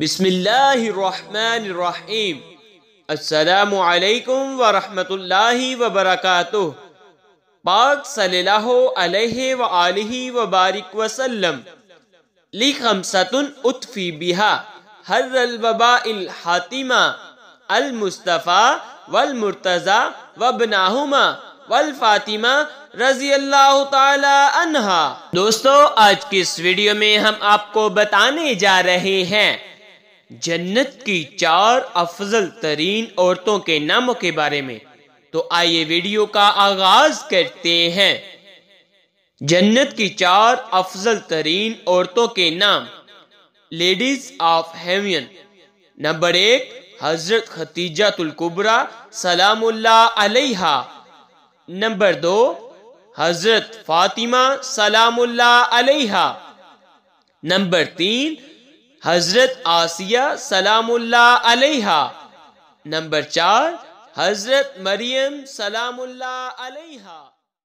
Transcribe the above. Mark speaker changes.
Speaker 1: بسم اللہ الرحمن الرحیم السلام علیکم ورحمۃ اللہ وبرکاتہ پاک صلی اللہ علیہ وآلہ وبارک وسلم بہا حر المصطفیٰ و المصطفیٰ والمرتضی و الفاطمہ رضی اللہ تعالی عنہا دوستو آج کی اس ویڈیو میں ہم آپ کو بتانے جا رہے ہیں جنت کی چار افضل ترین عورتوں کے ناموں کے بارے میں تو آئیے ویڈیو کا آغاز کرتے ہیں جنت کی چار افضل ترین عورتوں کے نام لیڈیز آف ہیوین نمبر ایک حضرت ختیجہ تلکبرا سلام اللہ علیہ نمبر دو حضرت فاطمہ سلام اللہ علیہ نمبر تین حضرت آسیہ سلام اللہ علیہ نمبر چار حضرت مریم سلام اللہ علیہ